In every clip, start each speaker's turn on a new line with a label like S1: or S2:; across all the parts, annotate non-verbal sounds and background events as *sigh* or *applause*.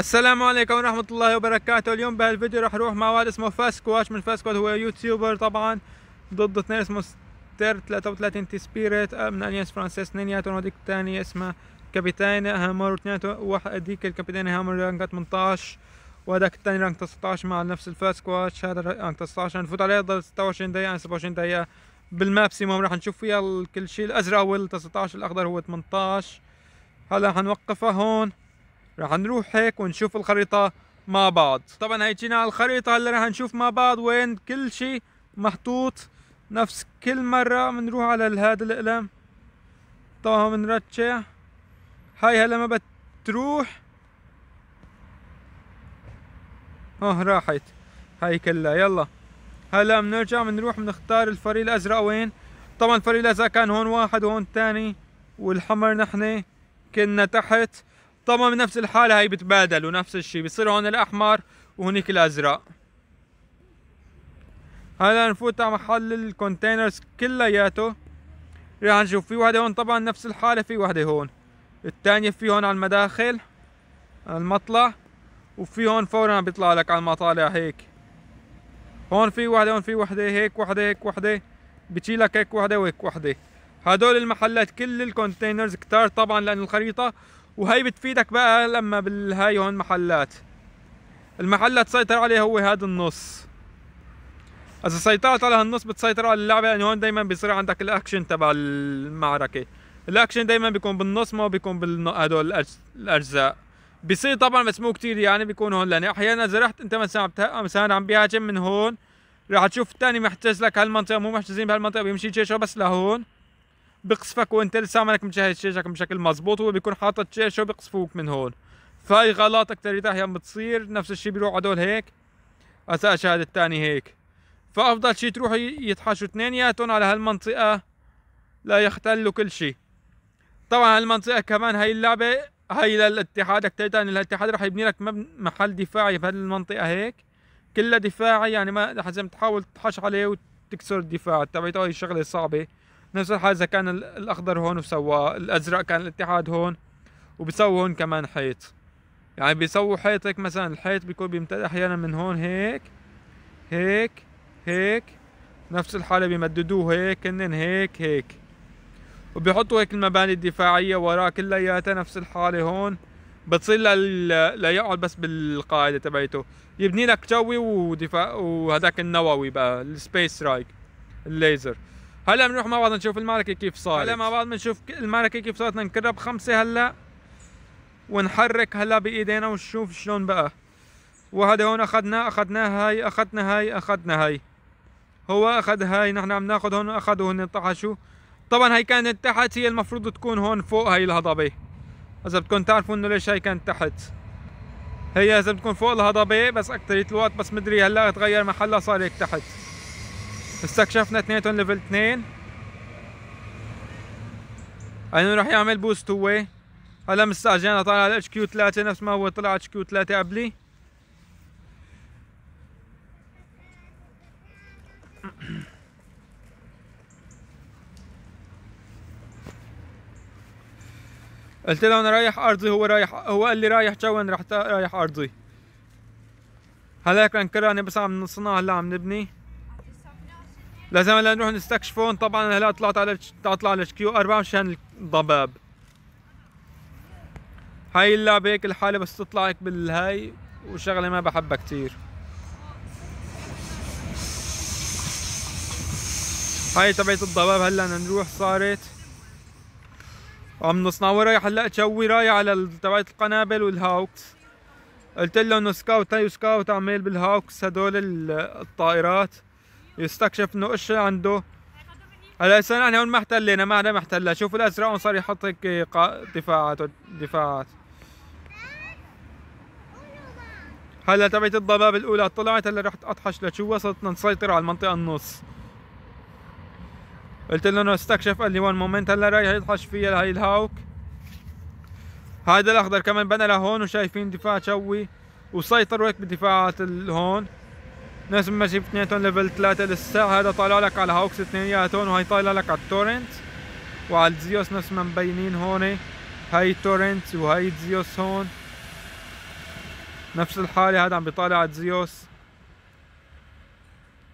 S1: السلام عليكم ورحمة الله وبركاته اليوم بهالفيديو راح اروح مع واحد اسمه فاسكواش من فاسكواش هو يوتيوبر طبعا ضد اثنين اسمه ستير 33 تي سبيريت من اليانس فرانسيس اثنيناتهم وهذيك الثانية اسمها كابيتان آه، هامر اثنيناتهم واحد هذيك الكابيتان هامر رانك 18 وهذاك الثاني رانك 19 مع نفس الفاسكواش هذا رانك 19 نفوت عليه ضل 26 دقيقة 27 يعني دقيقة بالماكسيموم راح نشوف فيها كل شيء الازرق هو 19 الاخضر هو 18 هلا حنوقفها هون رح نروح هيك ونشوف الخريطة مع بعض طبعا هي جينا على الخريطة هلا رح نشوف مع بعض وين كل شيء محطوط نفس كل مرة بنروح على هذا القلم طبعا بنرجع هاي هلا ما بتروح اه راحت هاي كلها يلا هلا بنرجع بنروح بنختار الفريق الازرق وين طبعا الفريق الازرق كان هون واحد وهون تاني والحمر نحن كنا تحت طبعا بنفس الحالة هاي بتبادل ونفس الشيء بصير هون الأحمر وهنيك الأزرق هلا نفوت على محل الكونتينرز كلياته رح نشوف في وحدة هون طبعا نفس الحالة في وحدة هون الثانية في هون على المداخل على المطلع وفي هون فورا بيطلع لك على المطالع هيك هون في وحدة هون في وحدة هيك وحدة هيك وحدة بتشيلك هيك وحدة وهيك وحدة هدول المحلات كل الكونتينرز كتار طبعا لأن الخريطة وهي بتفيدك بقى لما بالهاي هون محلات المحل اللي تسيطر عليه هو هذا النص اذا سيطرت على هالنص بتسيطر على اللعبه لان يعني هون دايما بيصير عندك الاكشن تبع المعركه الاكشن دايما بيكون بالنص ما بيكون بهدول الاجزاء بيصير طبعا بس مو كثير يعني بيكون هون لان احيانا اذا رحت انت مثلا مثلا عم بيهاجم من هون راح تشوف الثاني محتجز لك هالمنطقه مو محتجزين بهالمنطقه بيمشي جيشه بس لهون بقصفك وانت لسه مالك مجهز شاشك بشكل مزبوط هو بيكون حاطط شاشه وبقصفوك من هون فهي غلط اكثر احيانا بتصير نفس الشيء بيروح هدول هيك اساء اشاهد الثاني هيك فافضل شيء تروح يتحاشوا اثنيناتهم على هالمنطقه لا يختلوا كل شيء طبعا هالمنطقه كمان هي اللعبه هي للاتحاد كتير يعني الاتحاد راح يبني لك محل دفاعي بهالمنطقه هيك كلها دفاعي يعني ما لازم تحاول تحش عليه وتكسر الدفاع تبعته هي شغله صعبه نفس الحال اذا كان الاخضر هون وسواه الازرق كان الاتحاد هون وبسووا هون كمان حيط يعني بيسووا حيط هيك مثلا الحيط بيكون بيمتد احيانا من هون هيك هيك هيك نفس الحالة بيمددوه هيك انن هيك هيك وبيحطوا هيك المباني الدفاعية وراه كلياتها نفس الحالة هون بتصير ليقعد بس بالقاعدة تبعته يبني لك جوي ودفاع وهذاك النووي بقى السبيس رايك الليزر هلا بنروح مع بعض نشوف المعركه كيف صارت هلا مع بعض بنشوف المعركه كيف صارت نكرب خمسه هلا ونحرك هلا بايدينا ونشوف شلون بقى وهذا هون اخذنا اخذنا هاي اخذنا هاي اخذنا هاي هو اخذ هاي نحن عم ناخذ هون اخذوا هن طحشوا طبعا هاي كانت تحت هي المفروض تكون هون فوق هاي الهضبه اذا بدكم تعرفوا انه ليش هاي كانت تحت هي اذا بدكم فوق الهضبه بس اكثريه الوقت بس مدري هلا تغير محلها صار هيك تحت استكشفنا اثنيناتهم ليفل 2 هلا رح يعمل بوست هو هلا مستعجلنا طالع على اتش كيو 3 نفس ما هو طلع اتش كيو 3 قبلي *clears throat* قلت له انا رايح ارضي هو رايح هو قال لي رايح جوين رح رايح ارضي هلا كان كراني بس عم نصنع هلا عم نبني لازم هلا نروح نستكشفون طبعا هلا طلعت على تطلع على كيو 4 مشان الضباب هاي اللعبة هيك الحالة بس تطلع هيك بالهاي وشغلة ما بحبها كتير هاي تبعت الضباب هلا نروح صارت عم نصنع ورايح هلا تشوي رايح على تبعت القنابل والهاوكس قلت له انه سكاوت هاي وسكاوت عمال بالهاوكس هدول الطائرات يستكشف انه ايش عنده هلا هسه نحن هون ما احتلينا ما عندنا ما احتلنا شوفوا الازرق هون صار يحط هيك دفاعات دفاعات هلا تبعت الضباب الاولى طلعت هلا رحت اطحش لشو وصلتنا نسيطر على المنطقه النص قلت له انه استكشف قال لي وان مومنت هلا رايح يطحش فيها هاي الهاوك هذا الاخضر كمان بنى لهون وشايفين دفاع شوي وسيطروا هيك بدفاعات هون نفس ما جبت اثنيناتهم ليفل ثلاثة لسه هذا طالع لك على هاوكس اثنيناتهم وهي طالع لك على التورنت وعلى زيوس نفس ما مبينين هون هاي تورنت وهاي زيوس هون نفس الحالة هذا عم بيطالع على زيوس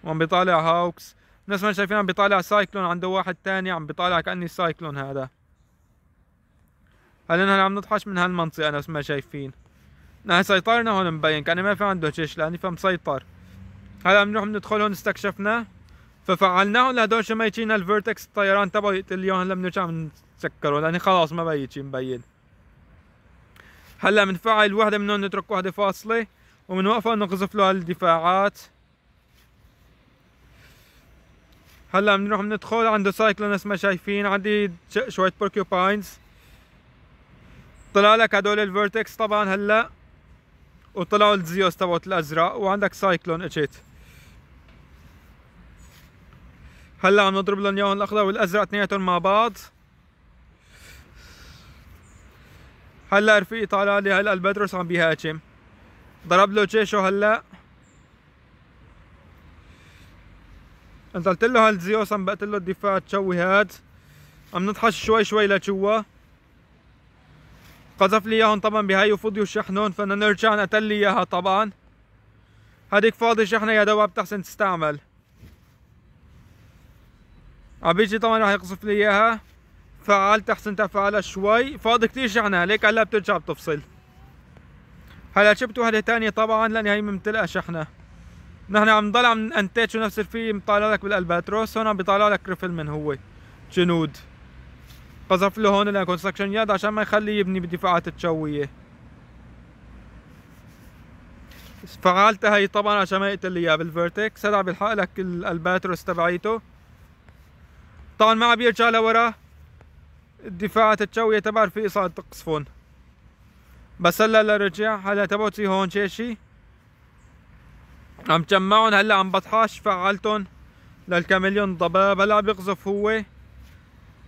S1: وعم بيطالع هاوكس نفس ما شايفين عم بيطالع سايكلون عنده واحد تاني عم بيطالع كأني سايكلون هذا هلا نحن عم نطحش من هالمنطقة نفس ما شايفين نحن سيطرنا هون مبين كأنه ما في عنده جيش لأني فمسيطر هلا بنروح بندخل هون استكشفناه ففعلناهم لهدول ما يجينا الفيرتكس الطيران تبعه يقتل اياهم هلا بنرجع بنسكره لانه خلاص ما بقى شيء مبين هلا بنفعل وحده منهم نترك وحده فاصله وبنوقفها نقذف له الدفاعات هلا بنروح بندخل عنده سايكلون نفس ما شايفين عندي شويه بوركيوباينز طلع لك هدول الفيرتكس طبعا هلا وطلعوا الزيوس تبعت الازرق وعندك سايكلون اجت هلا عم نضرب لهم اياهم الاخضر والازرق اثنيناتهم مع بعض هلا رفيقي طالع لي هلا البدرس عم بيهاجم ضرب له جيشه هلا نزلت له هالزيوس عم بقتل له الدفاع تشوي هاد عم نطحش شوي شوي لجوا قذف لي اياهم طبعا بهاي وفضيوا الشحنون فانا نرجع نقتل لي اياها طبعا هذيك فاضي شحنه يا دوب تحسن تستعمل عم بيجي طبعا راح يقصف لي اياها فعال تحسن تفعلها شوي فاض كتير شحنها ليك هلا بترجع بتفصل هلا شبت وحده ثانيه طبعا لان هي ممتلئه شحنه نحن عم نضل عم ننتج ونفس الفي مطالع لك بالالباتروس هون عم بيطالع لك رفل من هو جنود قذف له هون الكونستراكشن ياد عشان ما يخلي يبني بدفاعات تشويه فعلتها هي طبعا عشان ما يقتل لي اياه بالفيرتكس هلا بيلحق لك الالباتروس تبعيته طبعا ما عم يرجع لورا الدفاعات الجوية تبع في إصابة تقصفون بس هلا لرجع هلا تبعتي هون جيشي عم جمعهم هلا عم بطحاش فعلتهم للكاميليون ضباب هلا عم يقذف هو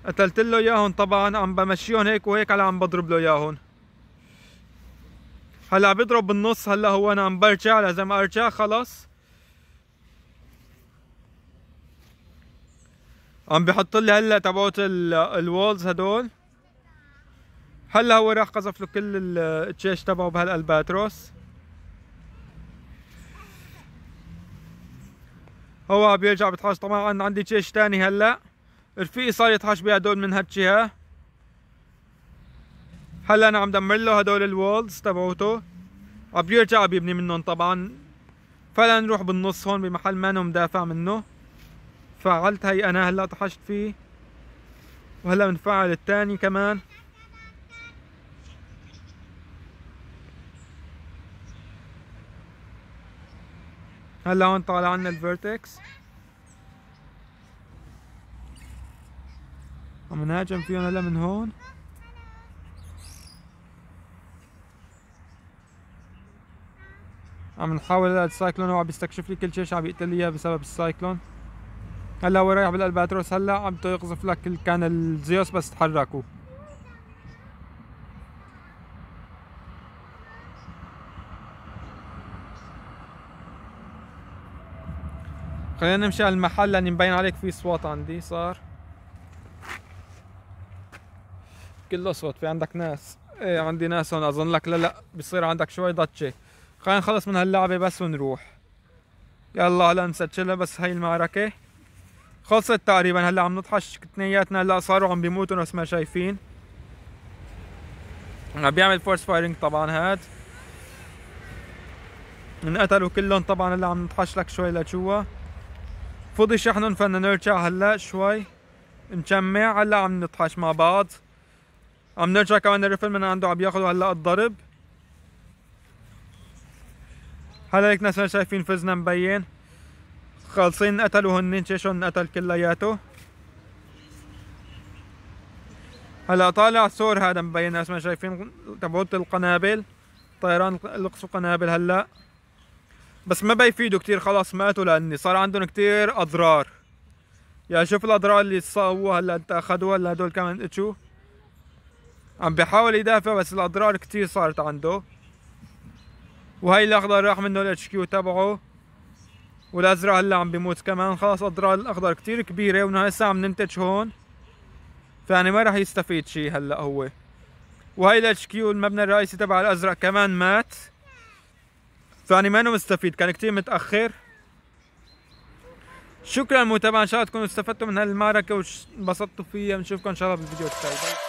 S1: قتلت له اياهم طبعا عم بمشيهم هيك وهيك هلا عم بضرب له اياهم هلا عم بيضرب بالنص هلا هو انا عم برجع لازم ارجع خلص عم بحط لي هلا تبعوت الوولز هدول هلا هو راح قذف له كل الجيش تبعه بهالالباتروس هو عم بيرجع بتحاش طبعا عندي جيش تاني هلا رفيقي صار يتحاش بهدول من هالجهه هلا انا عم دمر له هدول الوولز تبعوته عم بيرجع بيبني منهم طبعا فلا نروح بالنص هون بمحل ما مدافع منه فعلت هي انا هلا طحشت فيه وهلا بنفعل الثاني كمان هلا هون طالع عنا الفيرتكس عم نهاجم فيهم هلا من هون عم نحاول هلا السايكلون هو عم بيستكشف لي كل شيء عم بيقتل لي اياه بسبب السايكلون هلا هو رايح بالالباتروس هلا عم يقذف لك كان الزيوس بس تحركوا خلينا نمشي على المحل لاني مبين عليك في صوت عندي صار كله صوت في عندك ناس ايه عندي ناس هون اظن لك لا لا بصير عندك شوي ضجه خلينا نخلص من هاللعبه بس ونروح يلا هلا نسجلها بس هاي المعركه خلصت تقريبا هلا عم نطحش اثنيناتنا هلا صاروا عم بيموتوا نفس ما شايفين عم بيعمل فورس فايرنج طبعا هاد انقتلوا كلهم طبعا هلا عم نطحش لك شوي لجوا فضي شحنهم فانا نرجع هلا شوي نجمع هلا عم نطحش مع بعض عم نرجع كمان الرفل من عنده عم ياخذوا هلا الضرب هلا هيك ناس شايفين فزنا مبين خالصين قتلوا هن شيشون قتل كلياته هلا طالع سور هذا مبين اسمه شايفين تبعوت القنابل طيران لقصوا قنابل هلا بس ما بيفيدوا كتير خلاص ماتوا لاني صار عندهم كتير اضرار يعني شوف الاضرار اللي سووها هلا انت اخذوها هلا هدول كمان اتشو عم بيحاول يدافع بس الاضرار كتير صارت عنده وهي الاخضر راح منه الاتش كيو تبعه والازرق هلا عم بيموت كمان خلص اضرار الاخضر كتير كبيره ونحن هسا عم ننتج هون فيعني ما راح يستفيد شيء هلا هو وهي الاتش كيو المبنى الرئيسي تبع الازرق كمان مات فيعني ما انه مستفيد كان كتير متاخر شكرا متابعين ان شاء الله تكونوا استفدتوا من هالمعركه وانبسطتوا فيها بنشوفكم ان شاء الله بالفيديو التالي